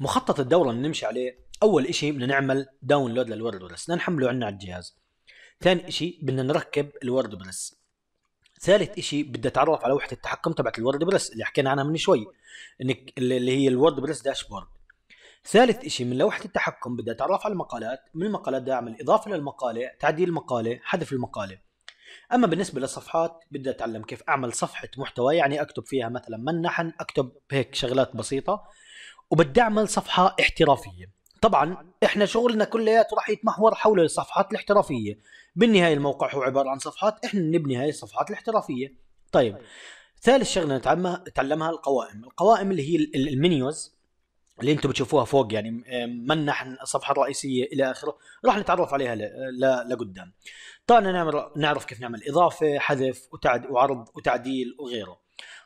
مخطط الدوره اللي نمشي عليه اول شيء بدنا نعمل داونلود للورد بريس نحمله عندنا على الجهاز ثاني شيء بدنا نركب الورد بريس ثالث شيء بدي اتعرف على وحده التحكم تبعت الورد بريس اللي حكينا عنها من شوي انك اللي هي الورد بريس داشبورد ثالث شيء من لوحة التحكم بدي أتعرف على المقالات من المقالات بدي أعمل إضافة للمقالة تعديل المقالة حذف المقالة أما بالنسبة للصفحات بدي أتعلم كيف أعمل صفحة محتوى يعني أكتب فيها مثلا منحن أكتب هيك شغلات بسيطة وبتعمل صفحه احترافيه طبعا احنا شغلنا كلياته راح يتمحور حول الصفحات الاحترافيه بالنهايه الموقع هو عباره عن صفحات احنا نبني هاي الصفحات الاحترافيه طيب, ثالث شغله نتعلمها القوائم القوائم اللي هي المنيوز اللي انتم بتشوفوها فوق يعني منح الصفحه الرئيسيه الى اخره راح نتعرف عليها لقدام طبعا نعمل نعرف كيف نعمل اضافه حذف وتعد وعرض وتعديل وغيره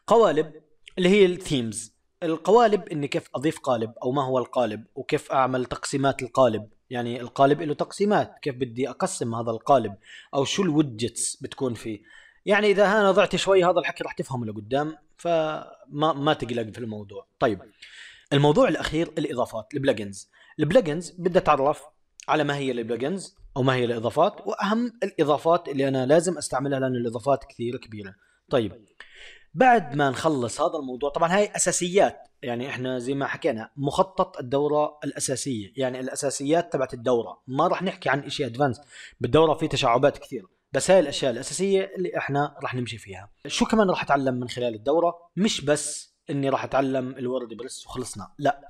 قوالب اللي هي الثيمز القوالب اني كيف اضيف قالب او ما هو القالب وكيف اعمل تقسيمات القالب يعني القالب له تقسيمات كيف بدي اقسم هذا القالب او شو الودجتس بتكون فيه يعني اذا انا ضعت شوي هذا الحكي راح تفهمه لقدام فما ما تقلق في الموضوع طيب الموضوع الاخير الاضافات البلجنز البلجنز بدي اتعرف على ما هي البلجنز او ما هي الاضافات واهم الاضافات اللي انا لازم استعملها لان الاضافات كثير كبيره طيب بعد ما نخلص هذا الموضوع طبعا هاي اساسيات يعني احنا زي ما حكينا مخطط الدوره الاساسيه يعني الاساسيات تبعت الدوره ما راح نحكي عن شيء ادفانس بالدوره في تشعبات كثير بس هاي الاشياء الاساسيه اللي احنا راح نمشي فيها شو كمان راح اتعلم من خلال الدوره مش بس اني راح اتعلم الورد بريس وخلصنا لا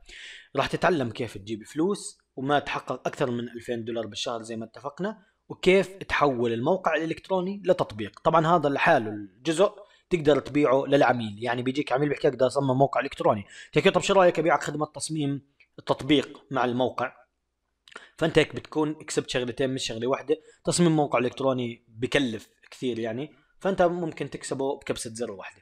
راح تتعلم كيف تجيب فلوس وما تحقق اكثر من 2000 دولار بالشهر زي ما اتفقنا وكيف تحول الموقع الالكتروني لتطبيق طبعا هذا لحاله الجزء تقدر تبيعه للعميل يعني بيجيك عميل بيحكي اقدر اصمم موقع الكتروني تحكي طب شو رايك ابيعك خدمه تصميم التطبيق مع الموقع فانت هيك بتكون كسبت شغلتين مش شغله واحده تصميم موقع الكتروني بكلف كثير يعني فانت ممكن تكسبه بكبسه زر واحده